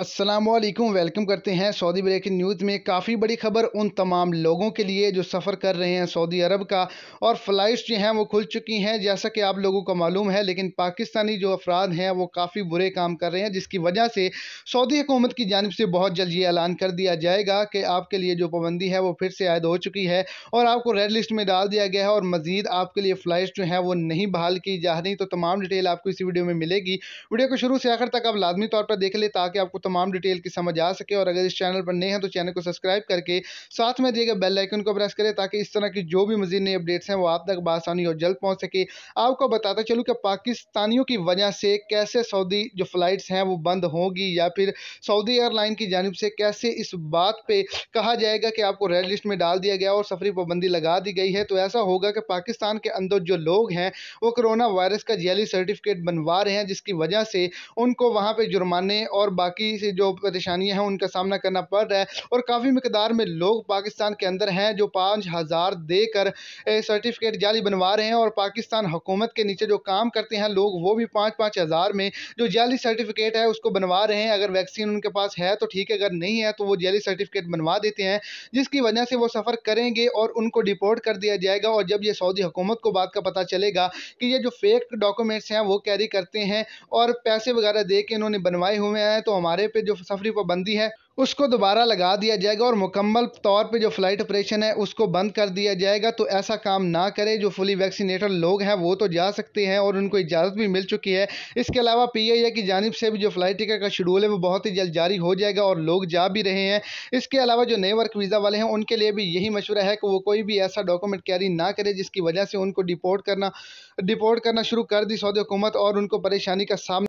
Aslam welcome करते हैं Saudi breaking news में काफ़ी बड़ी खबर उन तमाम लोगों के लिए जो सफ़र कर रहे हैं सऊदी अरब का और फ़्लाइट्स जो हैं वो खुल चुकी हैं जैसा कि आप लोगों को मालूम है लेकिन पाकिस्तानी जो अफराद हैं वो काफ़ी बुरे काम कर रहे हैं जिसकी वजह से सऊदी हुकूमत की जानब से बहुत जल्द ये ऐलान कर दिया जाएगा कि आपके लिए जो पाबंदी है वो फिर से आयद हो चुकी है और आपको रेड लिस्ट में डाल दिया गया है और मज़ीद आपके लिए फ़्लाइट्स जो हैं वो नहीं बहाल की जा रही तो तमाम डिटेल आपको इसी वीडियो में मिलेगी वीडियो को शुरू से आखिर तक आप लाजमी तौर पर देख लें ताकि आपको तमाम डिटेल की समझ आ सके और अगर इस चैनल पर नए हैं तो चैनल को सब्सक्राइब करके साथ में दिएगा बेल आइकन को प्रेस करें ताकि इस तरह की जो भी मजीद नई अपडेट्स हैं वो आप तक बसानी और जल्द पहुँच सके आपको बताता चलूँ कि पाकिस्तानियों की वजह से कैसे सऊदी जो फ़्लाइट्स हैं वो बंद होंगी या फिर सऊदी एयरलाइन की जानब से कैसे इस बात पर कहा जाएगा कि आपको रेड लिस्ट में डाल दिया गया और सफरी पाबंदी लगा दी गई है तो ऐसा होगा कि पाकिस्तान के अंदर जो लोग हैं वो कोरोना वायरस का जेली सर्टिफिकेट बनवा रहे हैं जिसकी वजह से उनको वहाँ पर जुर्माने और बाकी काफ़ी से जो परेशानियाँ हैं उनका सामना करना पड़ रहा है और काफ़ी मकदार में लोग पाकिस्तान के अंदर हैं जो पाँच हज़ार देकर सर्टिफिकेट जाली बनवा रहे हैं और पाकिस्तान हुकूमत के नीचे जो काम करते हैं लोग वो भी पाँच पाँच हज़ार में जो जाली सर्टिफिकेट है उसको बनवा रहे हैं अगर वैक्सीन उनके पास है तो ठीक है अगर नहीं है तो वो जाली सर्टिफिकेट बनवा देते हैं जिसकी वजह से वो सफ़र करेंगे और उनको डिपोर्ट कर दिया जाएगा और जब ये सऊदी हुकूमत को बात का पता चलेगा कि ये जो फेक डॉक्यूमेंट्स हैं वो कैरी करते हैं और पैसे वगैरह दे के इन्होंने बनवाए हुए हैं तो हमारे किराए पे जो सफरी पाबंदी है उसको दोबारा लगा दिया जाएगा और मुकम्मल तौर पे जो फ़्लाइट ऑपरेशन है उसको बंद कर दिया जाएगा तो ऐसा काम ना करें जो फुली वैक्सीनेटेड लोग हैं वो तो जा सकते हैं और उनको इजाज़त भी मिल चुकी है इसके अलावा पी आई ए की जानब से भी जो फ़्लाइट टिकट का शेड्यूल है वो बहुत ही जल्द जारी हो जाएगा और लोग जा भी रहे हैं इसके अलावा जो नए वर्क वीज़ा वाले हैं उनके लिए भी यही मशवरा है कि वो कोई भी ऐसा डॉक्यूमेंट कैरी ना करे जिसकी वजह से उनको डिपोर्ट करना डिपोर्ट करना शुरू कर दी सऊदी हुकूमत और उनको परेशानी का सामना